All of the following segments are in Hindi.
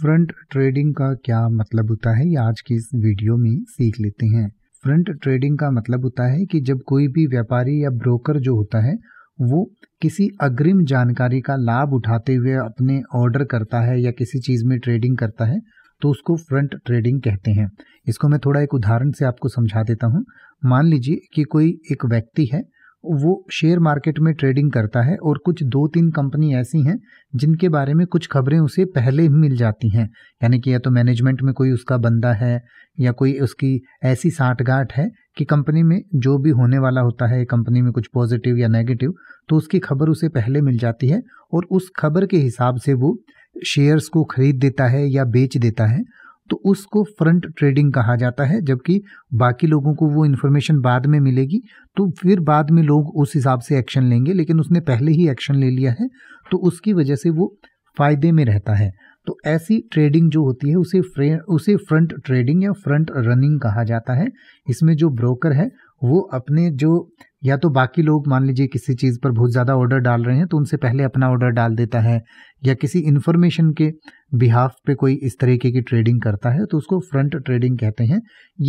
फ्रंट ट्रेडिंग का क्या मतलब होता है ये आज की इस वीडियो में सीख लेते हैं फ्रंट ट्रेडिंग का मतलब होता है कि जब कोई भी व्यापारी या ब्रोकर जो होता है वो किसी अग्रिम जानकारी का लाभ उठाते हुए अपने ऑर्डर करता है या किसी चीज़ में ट्रेडिंग करता है तो उसको फ्रंट ट्रेडिंग कहते हैं इसको मैं थोड़ा एक उदाहरण से आपको समझा देता हूँ मान लीजिए कि कोई एक व्यक्ति है वो शेयर मार्केट में ट्रेडिंग करता है और कुछ दो तीन कंपनी ऐसी हैं जिनके बारे में कुछ खबरें उसे पहले ही मिल जाती हैं यानी कि या तो मैनेजमेंट में कोई उसका बंदा है या कोई उसकी ऐसी साठगांठ है कि कंपनी में जो भी होने वाला होता है कंपनी में कुछ पॉजिटिव या नेगेटिव तो उसकी खबर उसे पहले मिल जाती है और उस खबर के हिसाब से वो शेयर्स को खरीद देता है या बेच देता है तो उसको फ्रंट ट्रेडिंग कहा जाता है जबकि बाकी लोगों को वो इन्फॉर्मेशन बाद में मिलेगी तो फिर बाद में लोग उस हिसाब से एक्शन लेंगे लेकिन उसने पहले ही एक्शन ले लिया है तो उसकी वजह से वो फायदे में रहता है तो ऐसी ट्रेडिंग जो होती है उसे फ्रे उसे फ्रंट ट्रेडिंग या फ्रंट रनिंग कहा जाता है इसमें जो ब्रोकर है वो अपने जो या तो बाकी लोग मान लीजिए किसी चीज़ पर बहुत ज़्यादा ऑर्डर डाल रहे हैं तो उनसे पहले अपना ऑर्डर डाल देता है या किसी इन्फॉर्मेशन के बिहाफ पे कोई इस तरीके की ट्रेडिंग करता है तो उसको फ्रंट ट्रेडिंग कहते हैं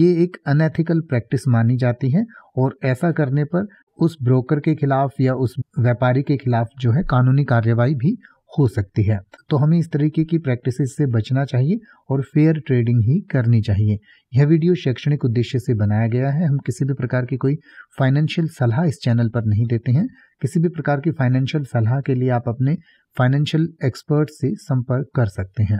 ये एक अनएथिकल प्रैक्टिस मानी जाती है और ऐसा करने पर उस ब्रोकर के खिलाफ या उस व्यापारी के खिलाफ जो है कानूनी कार्रवाई भी हो सकती है तो हमें इस तरीके की प्रैक्टिस से बचना चाहिए और फेयर ट्रेडिंग ही करनी चाहिए यह वीडियो शैक्षणिक उद्देश्य से बनाया गया है हम किसी भी प्रकार की कोई फाइनेंशियल सलाह इस चैनल पर नहीं देते हैं किसी भी प्रकार की फाइनेंशियल सलाह के लिए आप अपने फाइनेंशियल एक्सपर्ट से संपर्क कर सकते हैं